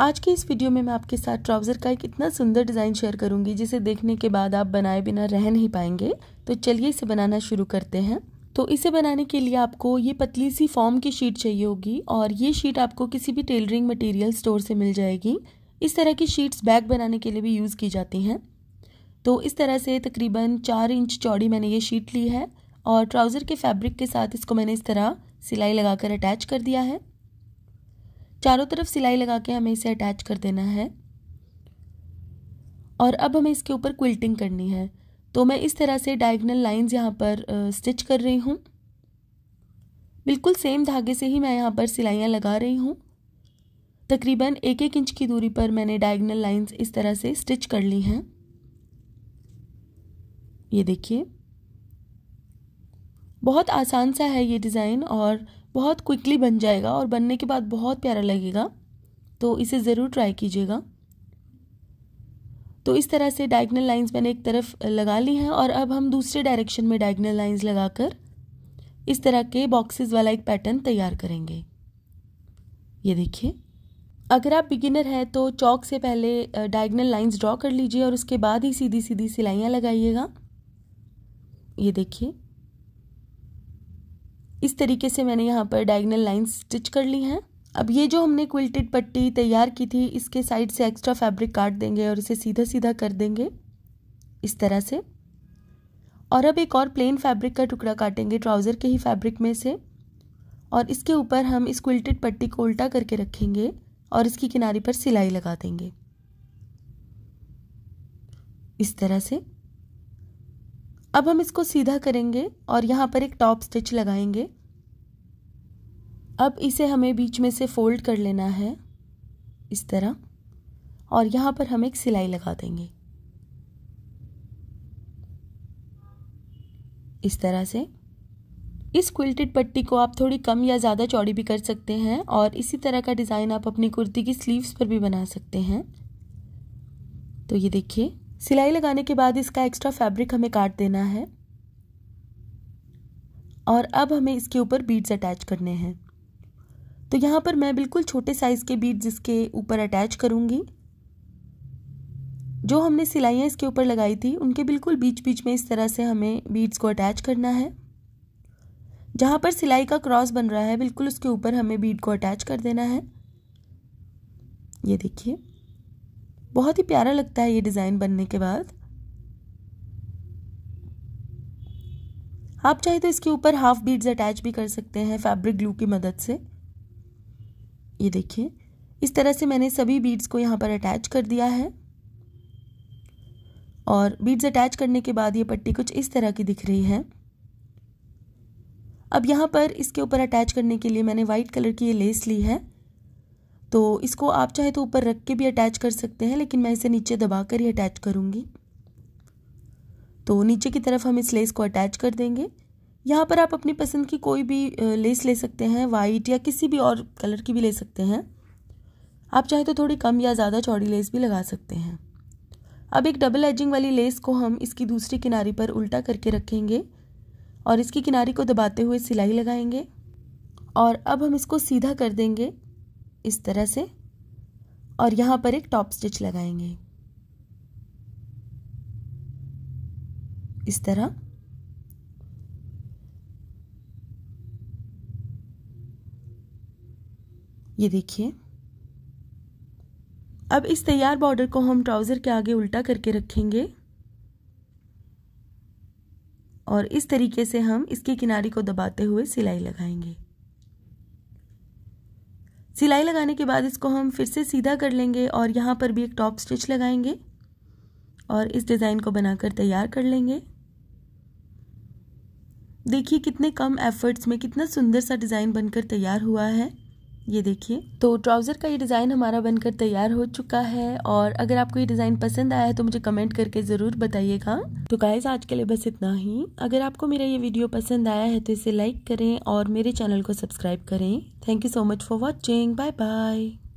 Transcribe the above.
आज की इस वीडियो में मैं आपके साथ ट्राउज़र का एक इतना सुंदर डिज़ाइन शेयर करूंगी जिसे देखने के बाद आप बनाए बिना रह नहीं पाएंगे तो चलिए इसे बनाना शुरू करते हैं तो इसे बनाने के लिए आपको ये पतली सी फॉर्म की शीट चाहिए होगी और ये शीट आपको किसी भी टेलरिंग मटेरियल स्टोर से मिल जाएगी इस तरह की शीट्स बैग बनाने के लिए भी यूज़ की जाती हैं तो इस तरह से तकरीबन चार इंच चौड़ी मैंने ये शीट ली है और ट्राउज़र के फैब्रिक के साथ इसको मैंने इस तरह सिलाई लगाकर अटैच कर दिया है चारों तरफ सिलाई लगा के हमें इसे अटैच कर देना है और अब हमें इसके ऊपर क्विल्टिंग करनी है तो मैं इस तरह से डायगनल लाइंस यहाँ पर स्टिच कर रही हूँ बिल्कुल सेम धागे से ही मैं यहाँ पर सिलाइयाँ लगा रही हूँ तकरीबन एक एक इंच की दूरी पर मैंने डायगनल लाइंस इस तरह से स्टिच कर ली हैं ये देखिए बहुत आसान सा है ये डिज़ाइन और बहुत क्विकली बन जाएगा और बनने के बाद बहुत प्यारा लगेगा तो इसे ज़रूर ट्राई कीजिएगा तो इस तरह से डायगनल लाइंस मैंने एक तरफ लगा ली हैं और अब हम दूसरे डायरेक्शन में डायगनल लाइंस लगाकर इस तरह के बॉक्सेस वाला एक पैटर्न तैयार करेंगे ये देखिए अगर आप बिगिनर हैं तो चौक से पहले डायगनल लाइंस ड्रॉ कर लीजिए और उसके बाद ही सीधी सीधी सिलाइयाँ लगाइएगा ये देखिए इस तरीके से मैंने यहाँ पर डायगनल लाइन स्टिच कर ली हैं अब ये जो हमने क्विल्टेड पट्टी तैयार की थी इसके साइड से एक्स्ट्रा फैब्रिक काट देंगे और इसे सीधा सीधा कर देंगे इस तरह से और अब एक और प्लेन फैब्रिक का टुकड़ा काटेंगे ट्राउज़र के ही फैब्रिक में से और इसके ऊपर हम इस क्विल्टेड पट्टी को उल्टा करके रखेंगे और इसकी किनारे पर सिलाई लगा देंगे इस तरह से अब हम इसको सीधा करेंगे और यहाँ पर एक टॉप स्टिच लगाएंगे अब इसे हमें बीच में से फोल्ड कर लेना है इस तरह और यहाँ पर हम एक सिलाई लगा देंगे इस तरह से इस क्विल्टेड पट्टी को आप थोड़ी कम या ज़्यादा चौड़ी भी कर सकते हैं और इसी तरह का डिज़ाइन आप अपनी कुर्ती की स्लीव्स पर भी बना सकते हैं तो ये देखिए सिलाई लगाने के बाद इसका एक्स्ट्रा फैब्रिक हमें काट देना है और अब हमें इसके ऊपर बीड्स अटैच करने हैं तो यहाँ पर मैं बिल्कुल छोटे साइज़ के बीड्स इसके ऊपर अटैच करूँगी जो हमने सिलाइयाँ इसके ऊपर लगाई थी उनके बिल्कुल बीच बीच में इस तरह से हमें बीड्स को अटैच करना है जहाँ पर सिलाई का क्रॉस बन रहा है बिल्कुल उसके ऊपर हमें बीड को अटैच कर देना है ये देखिए बहुत ही प्यारा लगता है ये डिज़ाइन बनने के बाद आप चाहे तो इसके ऊपर हाफ बीड्स अटैच भी कर सकते हैं फैब्रिक ग्लू की मदद से ये देखिए इस तरह से मैंने सभी बीड्स को यहाँ पर अटैच कर दिया है और बीड्स अटैच करने के बाद ये पट्टी कुछ इस तरह की दिख रही है अब यहाँ पर इसके ऊपर अटैच करने के लिए मैंने वाइट कलर की ये लेस ली है तो इसको आप चाहे तो ऊपर रख के भी अटैच कर सकते हैं लेकिन मैं इसे नीचे दबा कर ही अटैच करूँगी तो नीचे की तरफ हम इस लेस को अटैच कर देंगे यहाँ पर आप अपनी पसंद की कोई भी लेस ले सकते हैं वाइट या किसी भी और कलर की भी ले सकते हैं आप चाहे तो थोड़ी कम या ज़्यादा चौड़ी लेस भी लगा सकते हैं अब एक डबल एजिंग वाली लेस को हम इसकी दूसरी किनारी पर उल्टा करके रखेंगे और इसकी किनारी को दबाते हुए सिलाई लगाएंगे और अब हम इसको सीधा कर देंगे इस तरह से और यहाँ पर एक टॉप स्टिच लगाएंगे इस तरह ये देखिए अब इस तैयार बॉर्डर को हम ट्राउज़र के आगे उल्टा करके रखेंगे और इस तरीके से हम इसके किनारे को दबाते हुए सिलाई लगाएंगे सिलाई लगाने के बाद इसको हम फिर से सीधा कर लेंगे और यहाँ पर भी एक टॉप स्टिच लगाएंगे और इस डिज़ाइन को बनाकर तैयार कर लेंगे देखिए कितने कम एफर्ट्स में कितना सुंदर सा डिज़ाइन बनकर तैयार हुआ है ये देखिए तो ट्राउज़र का ये डिज़ाइन हमारा बनकर तैयार हो चुका है और अगर आपको ये डिज़ाइन पसंद आया है तो मुझे कमेंट करके ज़रूर बताइएगा तो गाइज आज के लिए बस इतना ही अगर आपको मेरा ये वीडियो पसंद आया है तो इसे लाइक करें और मेरे चैनल को सब्सक्राइब करें thank you so much for watching bye bye